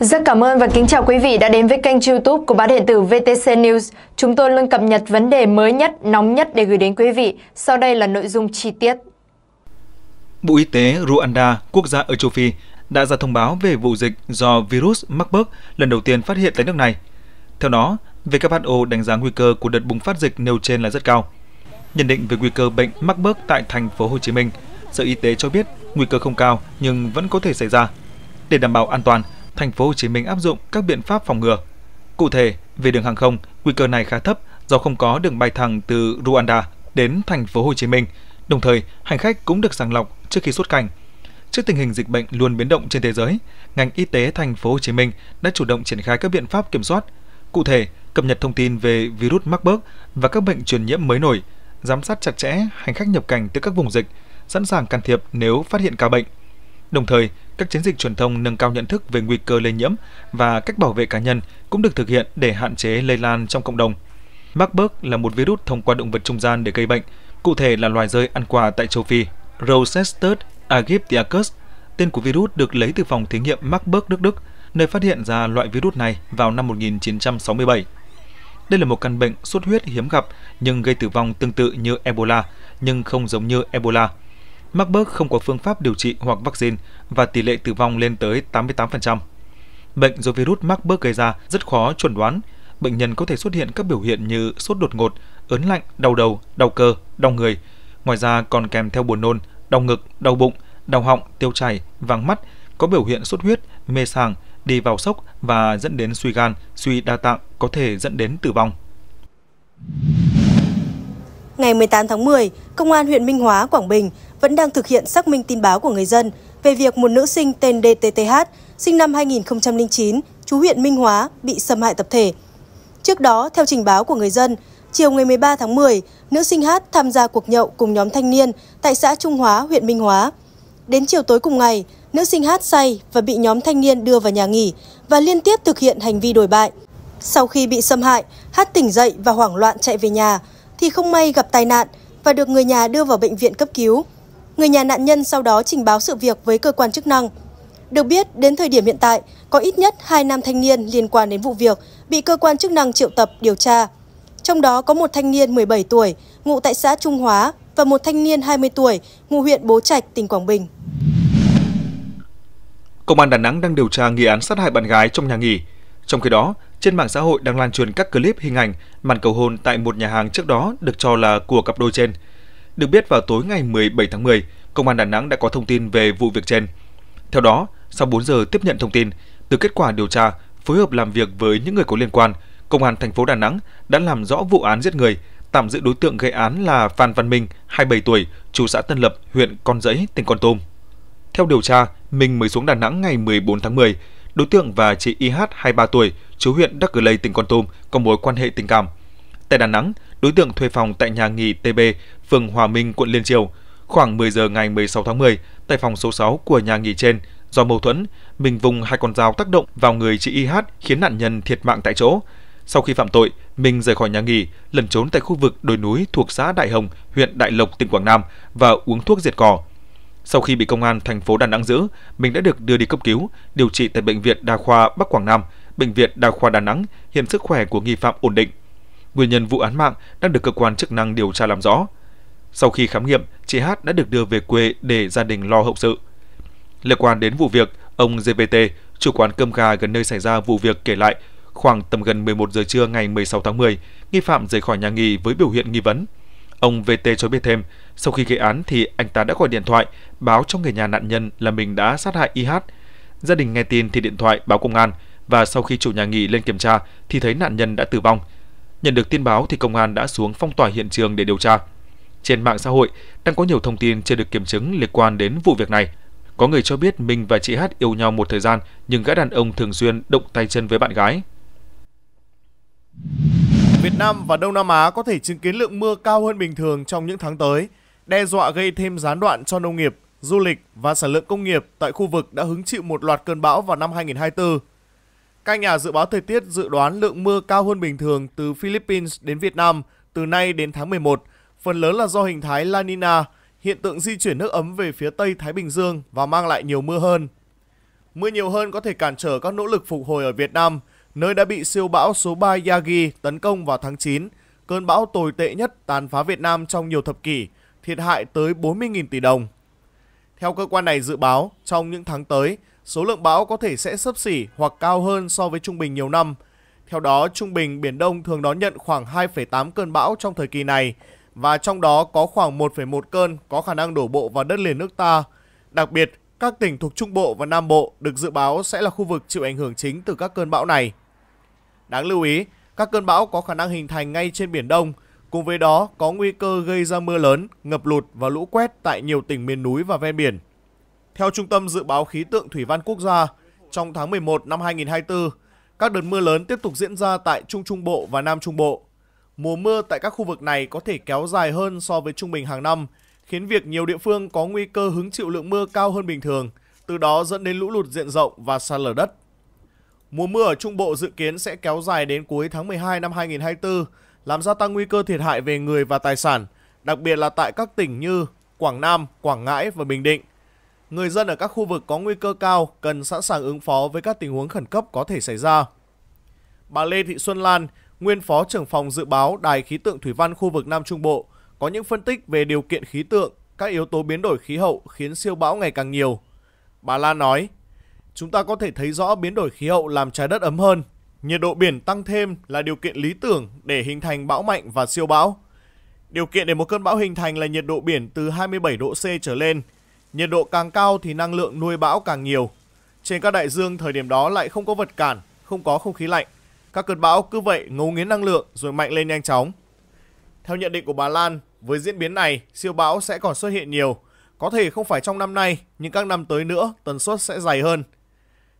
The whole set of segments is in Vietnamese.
Rất cảm ơn và kính chào quý vị đã đến với kênh youtube của báo điện tử VTC News. Chúng tôi luôn cập nhật vấn đề mới nhất, nóng nhất để gửi đến quý vị. Sau đây là nội dung chi tiết. Bộ Y tế Rwanda, quốc gia ở châu Phi, đã ra thông báo về vụ dịch do virus Marburg lần đầu tiên phát hiện tại nước này. Theo đó, WHO đánh giá nguy cơ của đợt bùng phát dịch nêu trên là rất cao. Nhận định về nguy cơ bệnh Marburg tại thành phố Hồ Chí Minh, Sở Y tế cho biết nguy cơ không cao nhưng vẫn có thể xảy ra. Để đảm bảo an toàn, thành phố Hồ Chí Minh áp dụng các biện pháp phòng ngừa. Cụ thể, về đường hàng không, nguy cơ này khá thấp do không có đường bay thẳng từ Rwanda đến thành phố Hồ Chí Minh. Đồng thời, hành khách cũng được sàng lọc trước khi xuất cảnh. Trước tình hình dịch bệnh luôn biến động trên thế giới, ngành y tế thành phố Hồ Chí Minh đã chủ động triển khai các biện pháp kiểm soát. Cụ thể, cập nhật thông tin về virus Marburg và các bệnh truyền nhiễm mới nổi, giám sát chặt chẽ hành khách nhập cảnh từ các vùng dịch, sẵn sàng can thiệp nếu phát hiện ca bệnh. Đồng thời, các chiến dịch truyền thông nâng cao nhận thức về nguy cơ lây nhiễm và cách bảo vệ cá nhân cũng được thực hiện để hạn chế lây lan trong cộng đồng. Marburg là một virus thông qua động vật trung gian để gây bệnh, cụ thể là loài rơi ăn quà tại châu Phi, Rosestert aegyptiacus. Tên của virus được lấy từ phòng thí nghiệm Marburg nước Đức, nơi phát hiện ra loại virus này vào năm 1967. Đây là một căn bệnh sốt huyết hiếm gặp nhưng gây tử vong tương tự như Ebola, nhưng không giống như Ebola mắc bớt không có phương pháp điều trị hoặc vaccine và tỷ lệ tử vong lên tới 88%. Bệnh do virus mắc bớt gây ra rất khó chuẩn đoán. Bệnh nhân có thể xuất hiện các biểu hiện như sốt đột ngột, ớn lạnh, đau đầu, đau cơ, đau người. Ngoài ra còn kèm theo buồn nôn, đau ngực, đau bụng, đau họng, tiêu chảy, vàng mắt, có biểu hiện sốt huyết, mê sàng, đi vào sốc và dẫn đến suy gan, suy đa tạng có thể dẫn đến tử vong. Ngày 18 tháng 10, Công an huyện Minh Hóa, Quảng Bình vẫn đang thực hiện xác minh tin báo của người dân về việc một nữ sinh tên DTTH, sinh năm 2009, chú huyện Minh Hóa, bị xâm hại tập thể. Trước đó, theo trình báo của người dân, chiều ngày 13 tháng 10, nữ sinh Hát tham gia cuộc nhậu cùng nhóm thanh niên tại xã Trung Hóa, huyện Minh Hóa. Đến chiều tối cùng ngày, nữ sinh Hát say và bị nhóm thanh niên đưa vào nhà nghỉ và liên tiếp thực hiện hành vi đổi bại. Sau khi bị xâm hại, Hát tỉnh dậy và hoảng loạn chạy về nhà, thì không may gặp tai nạn và được người nhà đưa vào bệnh viện cấp cứu. Người nhà nạn nhân sau đó trình báo sự việc với cơ quan chức năng. Được biết, đến thời điểm hiện tại, có ít nhất hai nam thanh niên liên quan đến vụ việc bị cơ quan chức năng triệu tập điều tra. Trong đó có một thanh niên 17 tuổi, ngụ tại xã Trung Hóa và một thanh niên 20 tuổi, ngụ huyện Bố Trạch, tỉnh Quảng Bình. Công an Đà Nẵng đang điều tra nghi án sát hại bạn gái trong nhà nghỉ. Trong khi đó, trên mạng xã hội đang lan truyền các clip hình ảnh màn cầu hôn tại một nhà hàng trước đó được cho là của cặp đôi trên – được biết vào tối ngày 17 tháng 10, Công an Đà Nẵng đã có thông tin về vụ việc trên. Theo đó, sau 4 giờ tiếp nhận thông tin, từ kết quả điều tra, phối hợp làm việc với những người có liên quan, Công an thành phố Đà Nẵng đã làm rõ vụ án giết người, tạm giữ đối tượng gây án là Phan Văn Minh, 27 tuổi, chú xã Tân Lập, huyện Con Giấy, tỉnh Con Tum. Theo điều tra, Minh mới xuống Đà Nẵng ngày 14 tháng 10. Đối tượng và chị IH, 23 tuổi, chú huyện Đắc Lây, tỉnh Con Tum, có mối quan hệ tình cảm. Tại Đà Nẵng, đối tượng thuê phòng tại nhà nghỉ TB, phường Hòa Minh, quận Liên Triều. Khoảng 10 giờ ngày 16 tháng 10, tại phòng số 6 của nhà nghỉ trên, do mâu thuẫn, Minh vùng hai con dao tác động vào người chị IH khiến nạn nhân thiệt mạng tại chỗ. Sau khi phạm tội, Minh rời khỏi nhà nghỉ, lẩn trốn tại khu vực đồi núi thuộc xã Đại Hồng, huyện Đại Lộc, tỉnh Quảng Nam và uống thuốc diệt cỏ. Sau khi bị công an thành phố Đà Nẵng giữ, mình đã được đưa đi cấp cứu, điều trị tại bệnh viện Đa khoa Bắc Quảng Nam, bệnh viện Đa khoa Đà Nẵng, hiện sức khỏe của nghi phạm ổn định. Nguyên nhân vụ án mạng đang được cơ quan chức năng điều tra làm rõ. Sau khi khám nghiệm, chị Hát đã được đưa về quê để gia đình lo hậu sự. Liên quan đến vụ việc, ông GPT, chủ quán cơm gà gần nơi xảy ra vụ việc kể lại, khoảng tầm gần 11 giờ trưa ngày 16 tháng 10, nghi phạm rời khỏi nhà nghỉ với biểu hiện nghi vấn. Ông VT cho biết thêm, sau khi gây án thì anh ta đã gọi điện thoại báo cho người nhà nạn nhân là mình đã sát hại IH. Gia đình nghe tin thì điện thoại báo công an và sau khi chủ nhà nghỉ lên kiểm tra thì thấy nạn nhân đã tử vong – Nhận được tin báo thì công an đã xuống phong tỏa hiện trường để điều tra. Trên mạng xã hội đang có nhiều thông tin chưa được kiểm chứng liên quan đến vụ việc này. Có người cho biết mình và chị Hát yêu nhau một thời gian nhưng gã đàn ông thường xuyên động tay chân với bạn gái. Việt Nam và Đông Nam Á có thể chứng kiến lượng mưa cao hơn bình thường trong những tháng tới, đe dọa gây thêm gián đoạn cho nông nghiệp, du lịch và sản lượng công nghiệp tại khu vực đã hứng chịu một loạt cơn bão vào năm 2024. Các nhà dự báo thời tiết dự đoán lượng mưa cao hơn bình thường từ Philippines đến Việt Nam từ nay đến tháng 11, phần lớn là do hình thái La Nina, hiện tượng di chuyển nước ấm về phía Tây Thái Bình Dương và mang lại nhiều mưa hơn. Mưa nhiều hơn có thể cản trở các nỗ lực phục hồi ở Việt Nam, nơi đã bị siêu bão số 3 Yagi tấn công vào tháng 9, cơn bão tồi tệ nhất tàn phá Việt Nam trong nhiều thập kỷ, thiệt hại tới 40.000 tỷ đồng. Theo cơ quan này dự báo, trong những tháng tới, số lượng bão có thể sẽ sấp xỉ hoặc cao hơn so với trung bình nhiều năm. Theo đó, trung bình Biển Đông thường đón nhận khoảng 2,8 cơn bão trong thời kỳ này, và trong đó có khoảng 1,1 cơn có khả năng đổ bộ vào đất liền nước ta. Đặc biệt, các tỉnh thuộc Trung Bộ và Nam Bộ được dự báo sẽ là khu vực chịu ảnh hưởng chính từ các cơn bão này. Đáng lưu ý, các cơn bão có khả năng hình thành ngay trên Biển Đông, cùng với đó có nguy cơ gây ra mưa lớn, ngập lụt và lũ quét tại nhiều tỉnh miền núi và ven biển. Theo Trung tâm Dự báo Khí tượng Thủy văn Quốc gia, trong tháng 11 năm 2024, các đợt mưa lớn tiếp tục diễn ra tại Trung Trung Bộ và Nam Trung Bộ. Mùa mưa tại các khu vực này có thể kéo dài hơn so với trung bình hàng năm, khiến việc nhiều địa phương có nguy cơ hứng chịu lượng mưa cao hơn bình thường, từ đó dẫn đến lũ lụt diện rộng và sạt lở đất. Mùa mưa ở Trung Bộ dự kiến sẽ kéo dài đến cuối tháng 12 năm 2024, làm gia tăng nguy cơ thiệt hại về người và tài sản, đặc biệt là tại các tỉnh như Quảng Nam, Quảng Ngãi và Bình Định người dân ở các khu vực có nguy cơ cao cần sẵn sàng ứng phó với các tình huống khẩn cấp có thể xảy ra. Bà Lê Thị Xuân Lan, nguyên phó trưởng phòng dự báo Đài khí tượng thủy văn khu vực Nam Trung Bộ, có những phân tích về điều kiện khí tượng, các yếu tố biến đổi khí hậu khiến siêu bão ngày càng nhiều. Bà Lan nói, chúng ta có thể thấy rõ biến đổi khí hậu làm trái đất ấm hơn. Nhiệt độ biển tăng thêm là điều kiện lý tưởng để hình thành bão mạnh và siêu bão. Điều kiện để một cơn bão hình thành là nhiệt độ biển từ 27 độ C trở lên – Nhiệt độ càng cao thì năng lượng nuôi bão càng nhiều. Trên các đại dương thời điểm đó lại không có vật cản, không có không khí lạnh. Các cơn bão cứ vậy ngấu nghiến năng lượng rồi mạnh lên nhanh chóng. Theo nhận định của bà Lan, với diễn biến này, siêu bão sẽ còn xuất hiện nhiều. Có thể không phải trong năm nay, nhưng các năm tới nữa tần suất sẽ dày hơn.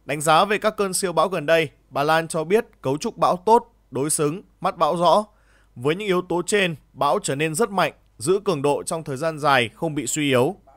Đánh giá về các cơn siêu bão gần đây, bà Lan cho biết cấu trúc bão tốt, đối xứng, mắt bão rõ. Với những yếu tố trên, bão trở nên rất mạnh, giữ cường độ trong thời gian dài không bị suy yếu.